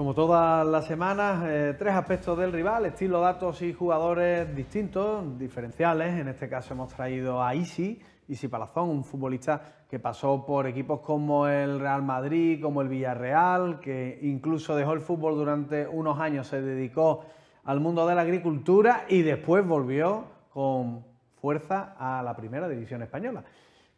Como todas las semanas, eh, tres aspectos del rival, estilo, datos y jugadores distintos, diferenciales. En este caso hemos traído a Isi, Isi Palazón, un futbolista que pasó por equipos como el Real Madrid, como el Villarreal, que incluso dejó el fútbol durante unos años, se dedicó al mundo de la agricultura y después volvió con fuerza a la primera división española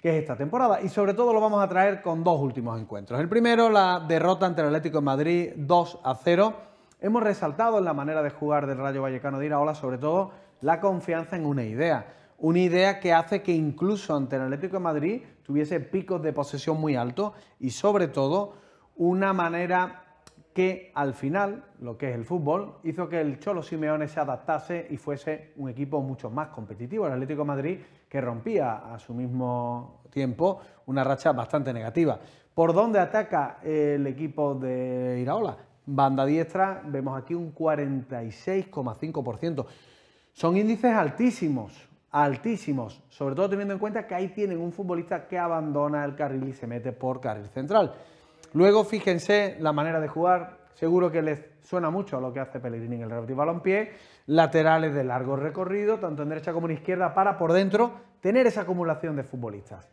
que es esta temporada. Y sobre todo lo vamos a traer con dos últimos encuentros. El primero, la derrota ante el Atlético de Madrid 2 a 0. Hemos resaltado en la manera de jugar del Rayo Vallecano de Iraola, sobre todo, la confianza en una idea. Una idea que hace que incluso ante el Atlético de Madrid tuviese picos de posesión muy altos y sobre todo una manera que al final, lo que es el fútbol, hizo que el Cholo Simeone se adaptase y fuese un equipo mucho más competitivo. El Atlético Madrid, que rompía a su mismo tiempo una racha bastante negativa. ¿Por dónde ataca el equipo de Iraola? Banda diestra, vemos aquí un 46,5%. Son índices altísimos, altísimos, sobre todo teniendo en cuenta que ahí tienen un futbolista que abandona el carril y se mete por carril central. Luego, fíjense la manera de jugar. Seguro que les suena mucho a lo que hace Pellegrini en el relativo Balompié. Laterales de largo recorrido, tanto en derecha como en izquierda, para por dentro tener esa acumulación de futbolistas.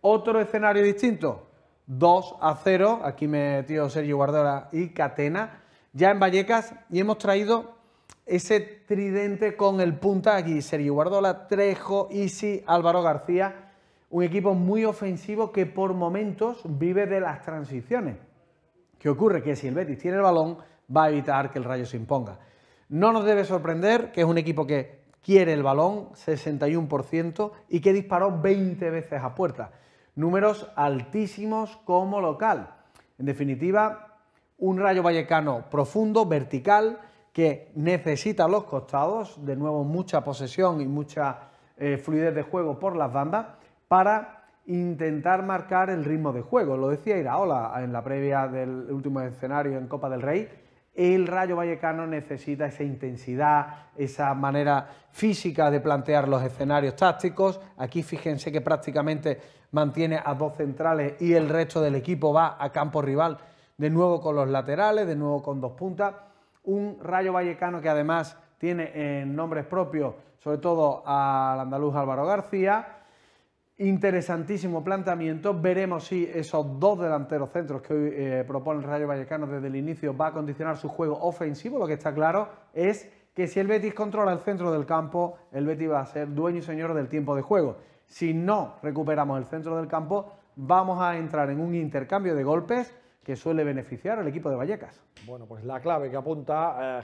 Otro escenario distinto, 2 a 0. Aquí metió Sergio Guardola y Catena. Ya en Vallecas y hemos traído ese tridente con el punta aquí. Sergio Guardola, Trejo, Isi, Álvaro García un equipo muy ofensivo que por momentos vive de las transiciones. ¿Qué ocurre? Que si el Betis tiene el balón, va a evitar que el Rayo se imponga. No nos debe sorprender que es un equipo que quiere el balón 61% y que disparó 20 veces a puerta. Números altísimos como local. En definitiva, un Rayo Vallecano profundo, vertical, que necesita los costados, de nuevo mucha posesión y mucha eh, fluidez de juego por las bandas para intentar marcar el ritmo de juego. Lo decía Iraola en la previa del último escenario en Copa del Rey, el Rayo Vallecano necesita esa intensidad, esa manera física de plantear los escenarios tácticos. Aquí fíjense que prácticamente mantiene a dos centrales y el resto del equipo va a campo rival, de nuevo con los laterales, de nuevo con dos puntas. Un Rayo Vallecano que además tiene en eh, nombres propios sobre todo al andaluz Álvaro García, Interesantísimo planteamiento. Veremos si esos dos delanteros centros que hoy eh, propone el Rayo Vallecano desde el inicio va a condicionar su juego ofensivo. Lo que está claro es que si el Betis controla el centro del campo, el Betis va a ser dueño y señor del tiempo de juego. Si no recuperamos el centro del campo, vamos a entrar en un intercambio de golpes que suele beneficiar al equipo de Vallecas. Bueno, pues la clave que apunta... Eh,